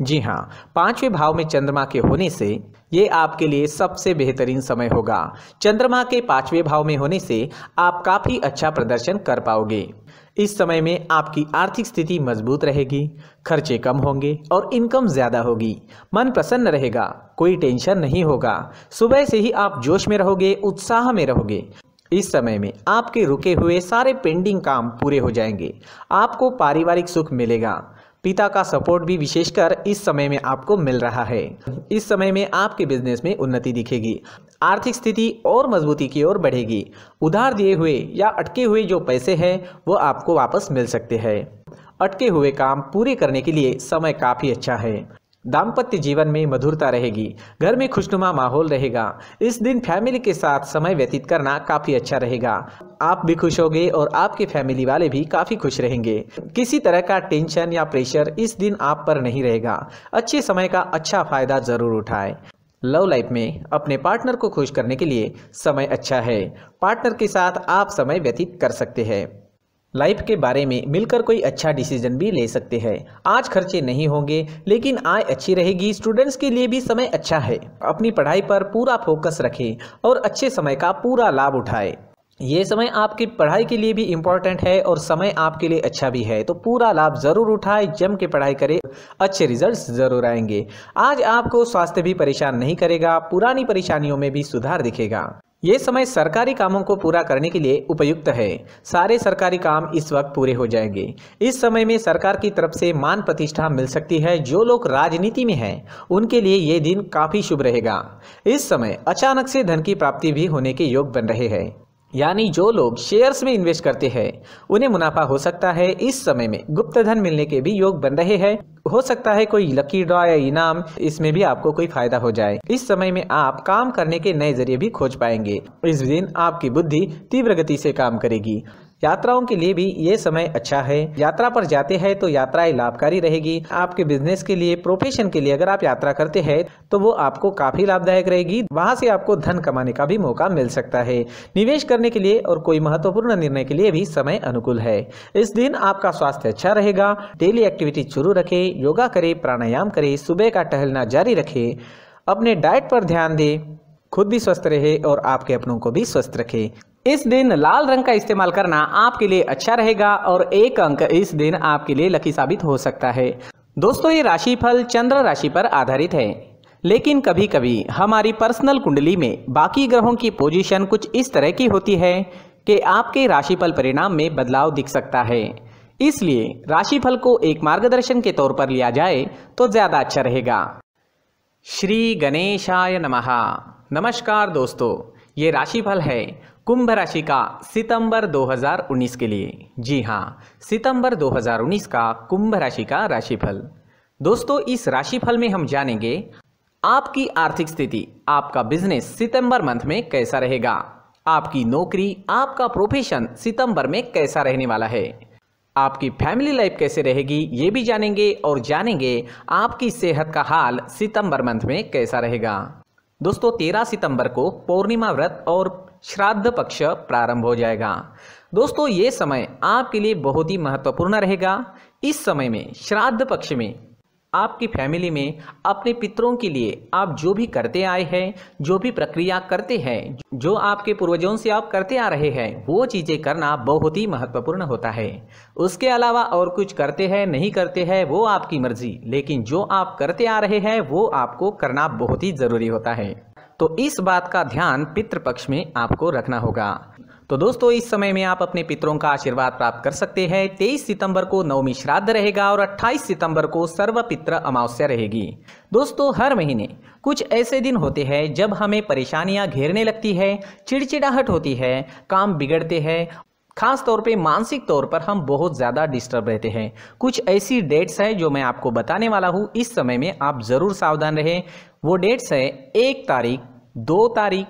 जी हाँ पांचवें भाव में चंद्रमा के होने से ये आपके लिए सबसे बेहतरीन समय होगा चंद्रमा के पांचवें भाव में होने से आप काफ़ी अच्छा प्रदर्शन कर पाओगे इस समय में आपकी आर्थिक स्थिति मजबूत रहेगी खर्चे कम होंगे और इनकम ज़्यादा होगी मन प्रसन्न रहेगा कोई टेंशन नहीं होगा सुबह से ही आप जोश में रहोगे उत्साह में रहोगे इस समय में आपके रुके हुए सारे पेंडिंग काम पूरे हो जाएंगे आपको पारिवारिक सुख मिलेगा पिता का सपोर्ट भी विशेषकर इस समय में आपको मिल रहा है इस समय में आपके बिजनेस में उन्नति दिखेगी आर्थिक स्थिति और मजबूती की ओर बढ़ेगी उधार दिए हुए या अटके हुए जो पैसे हैं वो आपको वापस मिल सकते हैं अटके हुए काम पूरे करने के लिए समय काफ़ी अच्छा है दाम्पत्य जीवन में मधुरता रहेगी घर में खुशनुमा माहौल रहेगा इस दिन फैमिली के साथ समय व्यतीत करना काफ़ी अच्छा रहेगा आप भी खुश होंगे और आपके फैमिली वाले भी काफ़ी खुश रहेंगे किसी तरह का टेंशन या प्रेशर इस दिन आप पर नहीं रहेगा अच्छे समय का अच्छा फ़ायदा ज़रूर उठाए लव लाइफ में अपने पार्टनर को खुश करने के लिए समय अच्छा है पार्टनर के साथ आप समय व्यतीत कर सकते हैं लाइफ के बारे में मिलकर कोई अच्छा डिसीजन भी ले सकते हैं आज खर्चे नहीं होंगे लेकिन आय अच्छी रहेगी स्टूडेंट्स के लिए भी समय अच्छा है अपनी पढ़ाई पर पूरा फोकस रखें और अच्छे समय का पूरा लाभ उठाएं ये समय आपकी पढ़ाई के लिए भी इम्पॉर्टेंट है और समय आपके लिए अच्छा भी है तो पूरा लाभ ज़रूर उठाए जम के पढ़ाई करें अच्छे रिजल्ट्स ज़रूर आएंगे आज आपको स्वास्थ्य भी परेशान नहीं करेगा पुरानी परेशानियों में भी सुधार दिखेगा ये समय सरकारी कामों को पूरा करने के लिए उपयुक्त है सारे सरकारी काम इस वक्त पूरे हो जाएंगे इस समय में सरकार की तरफ से मान प्रतिष्ठा मिल सकती है जो लोग राजनीति में हैं उनके लिए ये दिन काफ़ी शुभ रहेगा इस समय अचानक से धन की प्राप्ति भी होने के योग बन रहे हैं यानी जो लोग शेयर्स में इन्वेस्ट करते हैं उन्हें मुनाफा हो सकता है इस समय में गुप्त धन मिलने के भी योग बन रहे हैं हो सकता है कोई लकी ड्रॉ या इनाम इसमें भी आपको कोई फायदा हो जाए इस समय में आप काम करने के नए जरिए भी खोज पाएंगे इस दिन आपकी बुद्धि तीव्र गति से काम करेगी यात्राओं के लिए भी ये समय अच्छा है यात्रा पर जाते हैं तो यात्राएं लाभकारी रहेगी आपके बिजनेस के लिए प्रोफेशन के लिए अगर आप यात्रा करते हैं तो वो आपको काफी लाभदायक रहेगी वहां से आपको धन कमाने का भी मौका मिल सकता है निवेश करने के लिए और कोई महत्वपूर्ण निर्णय के लिए भी समय अनुकूल है इस दिन आपका स्वास्थ्य अच्छा रहेगा डेली एक्टिविटी शुरू रखे योगा करे प्राणायाम करे सुबह का टहलना जारी रखे अपने डाइट पर ध्यान दे खुद भी स्वस्थ रहे और आपके अपनों को भी स्वस्थ रखें इस दिन लाल रंग का इस्तेमाल करना आपके लिए अच्छा रहेगा और एक अंक इस दिन आपके लिए लकी साबित हो सकता है दोस्तों ये राशिफल चंद्र राशि पर आधारित है लेकिन कभी कभी हमारी पर्सनल कुंडली में बाकी ग्रहों की पोजीशन कुछ इस तरह की होती है कि आपके राशिफल परिणाम में बदलाव दिख सकता है इसलिए राशिफल को एक मार्गदर्शन के तौर पर लिया जाए तो ज़्यादा अच्छा रहेगा श्री गणेशाय नमः नमस्कार दोस्तों ये राशिफल है कुंभ राशि का सितंबर 2019 के लिए जी हाँ सितंबर 2019 का कुंभ राशि का राशिफल दोस्तों इस राशिफल में हम जानेंगे आपकी आर्थिक स्थिति आपका बिजनेस सितंबर मंथ में कैसा रहेगा आपकी नौकरी आपका प्रोफेशन सितंबर में कैसा रहने वाला है आपकी फैमिली लाइफ कैसे रहेगी ये भी जानेंगे और जानेंगे आपकी सेहत का हाल सितंबर मंथ में कैसा रहेगा दोस्तों 13 सितंबर को पूर्णिमा व्रत और श्राद्ध पक्ष प्रारंभ हो जाएगा दोस्तों ये समय आपके लिए बहुत ही महत्वपूर्ण रहेगा इस समय में श्राद्ध पक्ष में आपकी फैमिली में अपने पितरों के लिए आप जो भी करते आए हैं जो भी प्रक्रिया करते हैं जो आपके पूर्वजों से आप करते आ रहे हैं वो चीज़ें करना बहुत ही महत्वपूर्ण होता है उसके अलावा और कुछ करते हैं नहीं करते हैं वो आपकी मर्जी लेकिन जो आप करते आ रहे हैं वो आपको करना बहुत ही ज़रूरी होता है तो इस बात का ध्यान पितृपक्ष में आपको रखना होगा तो दोस्तों इस समय में आप अपने पितरों का आशीर्वाद प्राप्त कर सकते हैं 23 सितंबर को नवमी श्राद्ध रहेगा और 28 सितंबर को सर्व पित्र अमावस्या रहेगी दोस्तों हर महीने कुछ ऐसे दिन होते हैं जब हमें परेशानियां घेरने लगती है चिड़चिड़ाहट होती है काम बिगड़ते हैं खास तौर पे मानसिक तौर पर हम बहुत ज़्यादा डिस्टर्ब रहते हैं कुछ ऐसी डेट्स हैं जो मैं आपको बताने वाला हूँ इस समय में आप ज़रूर सावधान रहें वो डेट्स हैं एक तारीख दो तारीख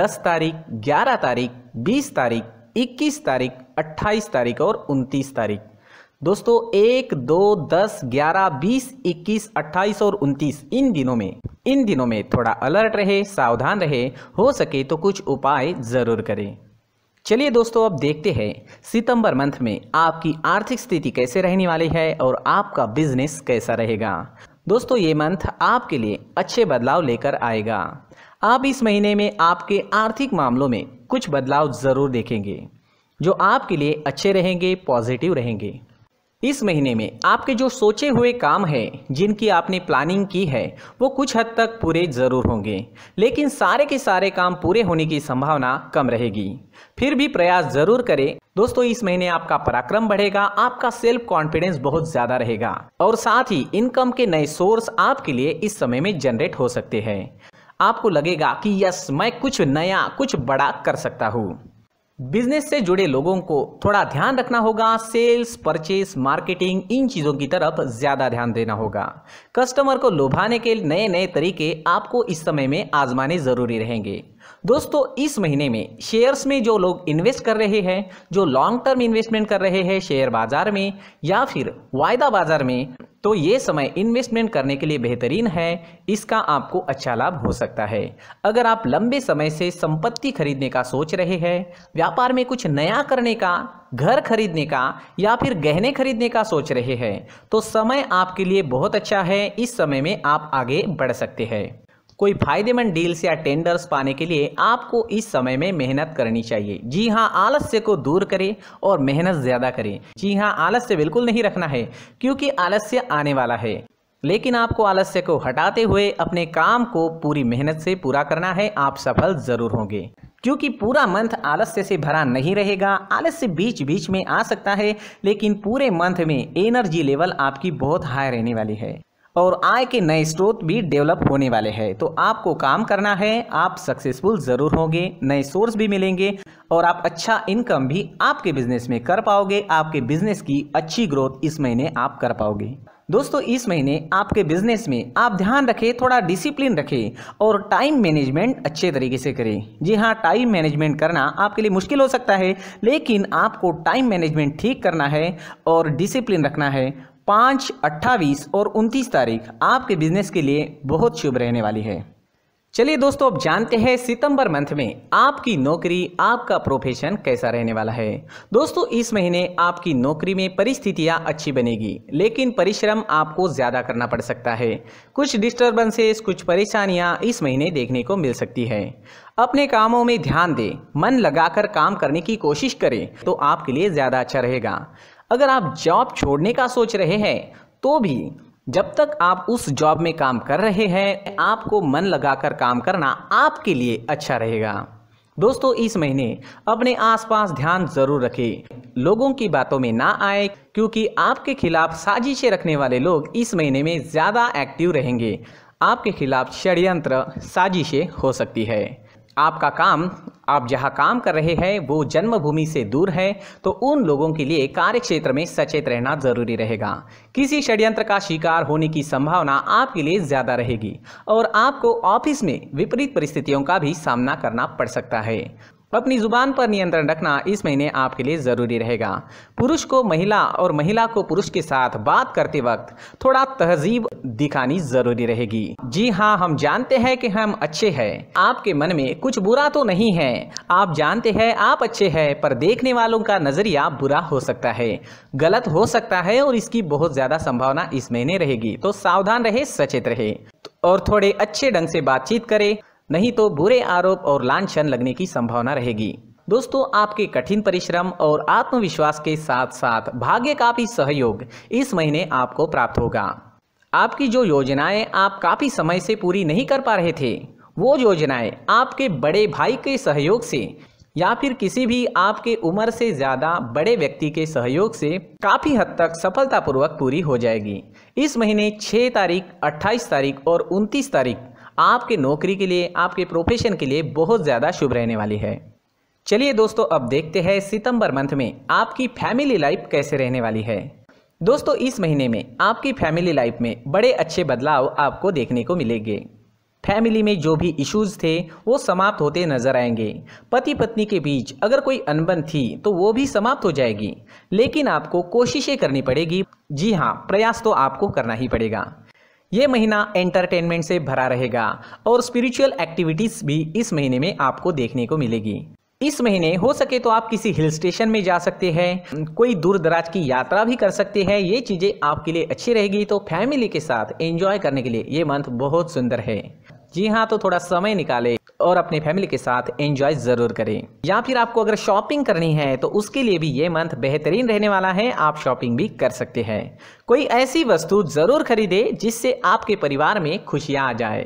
दस तारीख ग्यारह तारीख बीस तारीख इक्कीस तारीख अट्ठाईस तारीख और उनतीस तारीख दोस्तों एक दो दस ग्यारह बीस इक्कीस अट्ठाईस और उनतीस इन दिनों में इन दिनों में थोड़ा अलर्ट रहे सावधान रहे हो सके तो कुछ उपाय ज़रूर करें चलिए दोस्तों अब देखते हैं सितंबर मंथ में आपकी आर्थिक स्थिति कैसे रहने वाली है और आपका बिजनेस कैसा रहेगा दोस्तों ये मंथ आपके लिए अच्छे बदलाव लेकर आएगा आप इस महीने में आपके आर्थिक मामलों में कुछ बदलाव ज़रूर देखेंगे जो आपके लिए अच्छे रहेंगे पॉजिटिव रहेंगे इस महीने में आपके जो सोचे हुए काम हैं जिनकी आपने प्लानिंग की है वो कुछ हद तक पूरे ज़रूर होंगे लेकिन सारे के सारे काम पूरे होने की संभावना कम रहेगी फिर भी प्रयास ज़रूर करें दोस्तों इस महीने आपका पराक्रम बढ़ेगा आपका सेल्फ कॉन्फिडेंस बहुत ज़्यादा रहेगा और साथ ही इनकम के नए सोर्स आपके लिए इस समय में जनरेट हो सकते हैं आपको लगेगा कि यस मैं कुछ नया कुछ बड़ा कर सकता हूँ बिजनेस से जुड़े लोगों को थोड़ा ध्यान रखना होगा सेल्स परचेस मार्केटिंग इन चीज़ों की तरफ ज़्यादा ध्यान देना होगा कस्टमर को लुभाने के नए नए तरीके आपको इस समय में आजमाने ज़रूरी रहेंगे दोस्तों इस महीने में शेयर्स में जो लोग इन्वेस्ट कर रहे हैं जो लॉन्ग टर्म इन्वेस्टमेंट कर रहे हैं शेयर बाजार में या फिर वायदा बाजार में तो ये समय इन्वेस्टमेंट करने के लिए बेहतरीन है इसका आपको अच्छा लाभ हो सकता है अगर आप लंबे समय से संपत्ति खरीदने का सोच रहे हैं व्यापार में कुछ नया करने का घर खरीदने का या फिर गहने खरीदने का सोच रहे हैं तो समय आपके लिए बहुत अच्छा है इस समय में आप आगे बढ़ सकते हैं कोई फायदेमंद डील्स या टेंडर्स पाने के लिए आपको इस समय में मेहनत करनी चाहिए जी हाँ आलस्य को दूर करें और मेहनत ज़्यादा करें जी हाँ आलस्य बिल्कुल नहीं रखना है क्योंकि आलस्य आने वाला है लेकिन आपको आलस्य को हटाते हुए अपने काम को पूरी मेहनत से पूरा करना है आप सफल ज़रूर होंगे क्योंकि पूरा मंथ आलस्य से भरा नहीं रहेगा आलस्य बीच बीच में आ सकता है लेकिन पूरे मंथ में एनर्जी लेवल आपकी बहुत हाई रहने वाली है और आय के नए स्रोत भी डेवलप होने वाले हैं तो आपको काम करना है आप सक्सेसफुल ज़रूर होंगे नए सोर्स भी मिलेंगे और आप अच्छा इनकम भी आपके बिजनेस में कर पाओगे आपके बिजनेस की अच्छी ग्रोथ इस महीने आप कर पाओगे दोस्तों इस महीने आपके बिजनेस में आप ध्यान रखें थोड़ा डिसिप्लिन रखें और टाइम मैनेजमेंट अच्छे तरीके से करें जी हाँ टाइम मैनेजमेंट करना आपके लिए मुश्किल हो सकता है लेकिन आपको टाइम मैनेजमेंट ठीक करना है और डिसिप्लिन रखना है पाँच अट्ठावीस और उनतीस तारीख आपके बिजनेस के लिए बहुत शुभ रहने वाली है चलिए दोस्तों अब जानते हैं सितंबर मंथ में आपकी नौकरी आपका प्रोफेशन कैसा रहने वाला है दोस्तों इस महीने आपकी नौकरी में परिस्थितियां अच्छी बनेगी लेकिन परिश्रम आपको ज़्यादा करना पड़ सकता है कुछ डिस्टर्बेंसेस कुछ परेशानियां इस महीने देखने को मिल सकती है अपने कामों में ध्यान दें मन लगाकर काम करने की कोशिश करें तो आपके लिए ज़्यादा अच्छा रहेगा अगर आप जॉब छोड़ने का सोच रहे हैं तो भी जब तक आप उस जॉब में काम कर रहे हैं आपको मन लगाकर काम करना आपके लिए अच्छा रहेगा दोस्तों इस महीने अपने आसपास ध्यान जरूर रखें लोगों की बातों में ना आए क्योंकि आपके खिलाफ साजिशें रखने वाले लोग इस महीने में ज़्यादा एक्टिव रहेंगे आपके खिलाफ षड्यंत्र साजिशें हो सकती है आपका काम आप जहाँ काम कर रहे हैं वो जन्मभूमि से दूर है तो उन लोगों के लिए कार्य क्षेत्र में सचेत रहना जरूरी रहेगा किसी षड्यंत्र का शिकार होने की संभावना आपके लिए ज़्यादा रहेगी और आपको ऑफिस में विपरीत परिस्थितियों का भी सामना करना पड़ सकता है अपनी ज़ुबान पर नियंत्रण रखना इस महीने आपके लिए ज़रूरी रहेगा पुरुष को महिला और महिला को पुरुष के साथ बात करते वक्त थोड़ा तहजीब दिखानी ज़रूरी रहेगी जी हाँ हम जानते हैं कि हम अच्छे हैं आपके मन में कुछ बुरा तो नहीं है आप जानते हैं आप अच्छे हैं पर देखने वालों का नज़रिया बुरा हो सकता है गलत हो सकता है और इसकी बहुत ज़्यादा संभावना इस महीने रहेगी तो सावधान रहे सचेत रहे और थोड़े अच्छे ढंग से बातचीत करें नहीं तो बुरे आरोप और लाछन लगने की संभावना रहेगी दोस्तों आपके कठिन परिश्रम और आत्मविश्वास के साथ साथ भाग्य का भी सहयोग इस महीने आपको प्राप्त होगा आपकी जो योजनाएं आप काफ़ी समय से पूरी नहीं कर पा रहे थे वो योजनाएं आपके बड़े भाई के सहयोग से या फिर किसी भी आपके उम्र से ज़्यादा बड़े व्यक्ति के सहयोग से काफ़ी हद तक सफलतापूर्वक पूरी हो जाएगी इस महीने 6 तारीख 28 तारीख और 29 तारीख आपके नौकरी के लिए आपके प्रोफेशन के लिए बहुत ज़्यादा शुभ रहने वाली है चलिए दोस्तों अब देखते हैं सितंबर मंथ में आपकी फैमिली लाइफ कैसे रहने वाली है दोस्तों इस महीने में आपकी फैमिली लाइफ में बड़े अच्छे बदलाव आपको देखने को मिलेंगे फैमिली में जो भी इश्यूज थे वो समाप्त होते नजर आएंगे पति पत्नी के बीच अगर कोई अनबन थी तो वो भी समाप्त हो जाएगी लेकिन आपको कोशिशें करनी पड़ेगी जी हाँ प्रयास तो आपको करना ही पड़ेगा ये महीना एंटरटेनमेंट से भरा रहेगा और स्पिरिचुअल एक्टिविटीज़ भी इस महीने में आपको देखने को मिलेगी इस महीने हो सके तो आप किसी हिल स्टेशन में जा सकते हैं कोई दूर दराज की यात्रा भी कर सकते हैं ये चीज़ें आपके लिए अच्छी रहेगी तो फैमिली के साथ एंजॉय करने के लिए ये मंथ बहुत सुंदर है जी हाँ तो थोड़ा समय निकाले और अपने फैमिली के साथ एंजॉय ज़रूर करें या फिर आपको अगर शॉपिंग करनी है तो उसके लिए भी ये मंथ बेहतरीन रहने वाला है आप शॉपिंग भी कर सकते हैं कोई ऐसी वस्तु ज़रूर खरीदे जिससे आपके परिवार में खुशियाँ आ जाए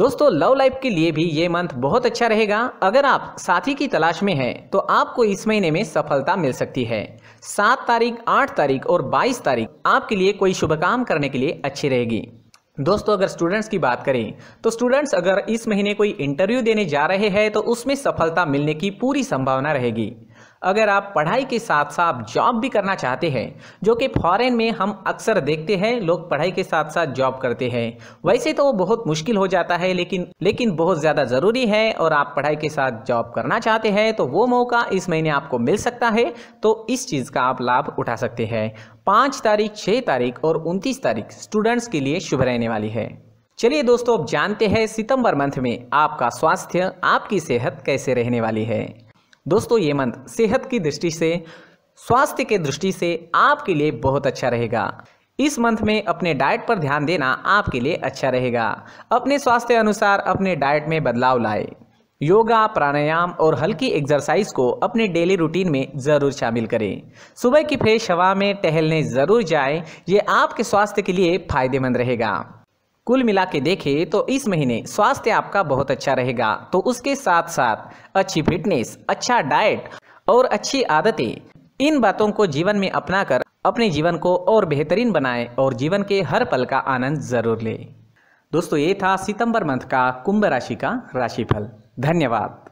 दोस्तों लव लाइफ के लिए भी ये मंथ बहुत अच्छा रहेगा अगर आप साथी की तलाश में हैं तो आपको इस महीने में सफलता मिल सकती है सात तारीख आठ तारीख और बाईस तारीख आपके लिए कोई शुभ काम करने के लिए अच्छी रहेगी दोस्तों अगर स्टूडेंट्स की बात करें तो स्टूडेंट्स अगर इस महीने कोई इंटरव्यू देने जा रहे हैं तो उसमें सफलता मिलने की पूरी संभावना रहेगी अगर आप पढ़ाई के साथ साथ जॉब भी करना चाहते हैं जो कि फॉरेन में हम अक्सर देखते हैं लोग पढ़ाई के साथ साथ जॉब करते हैं वैसे तो वो बहुत मुश्किल हो जाता है लेकिन लेकिन बहुत ज़्यादा ज़रूरी है और आप पढ़ाई के साथ जॉब करना चाहते हैं तो वो मौका इस महीने आपको मिल सकता है तो इस चीज़ का आप लाभ उठा सकते हैं पाँच तारीख छः तारीख और उनतीस तारीख स्टूडेंट्स के लिए शुभ रहने वाली है चलिए दोस्तों अब जानते हैं सितंबर मंथ में आपका स्वास्थ्य आपकी सेहत कैसे रहने वाली है दोस्तों ये मंथ सेहत की दृष्टि से स्वास्थ्य के दृष्टि से आपके लिए बहुत अच्छा रहेगा इस मंथ में अपने डाइट पर ध्यान देना आपके लिए अच्छा रहेगा अपने स्वास्थ्य अनुसार अपने डाइट में बदलाव लाए योगा प्राणायाम और हल्की एक्सरसाइज को अपने डेली रूटीन में ज़रूर शामिल करें सुबह की फ्रेश हवा में टहलने ज़रूर जाएं ये आपके स्वास्थ्य के लिए फायदेमंद रहेगा कुल मिला के देखें तो इस महीने स्वास्थ्य आपका बहुत अच्छा रहेगा तो उसके साथ साथ अच्छी फिटनेस अच्छा डाइट और अच्छी आदतें इन बातों को जीवन में अपनाकर अपने जीवन को और बेहतरीन बनाएं और जीवन के हर पल का आनंद ज़रूर लें दोस्तों ये था सितंबर मंथ का कुंभ राशि का राशिफल धन्यवाद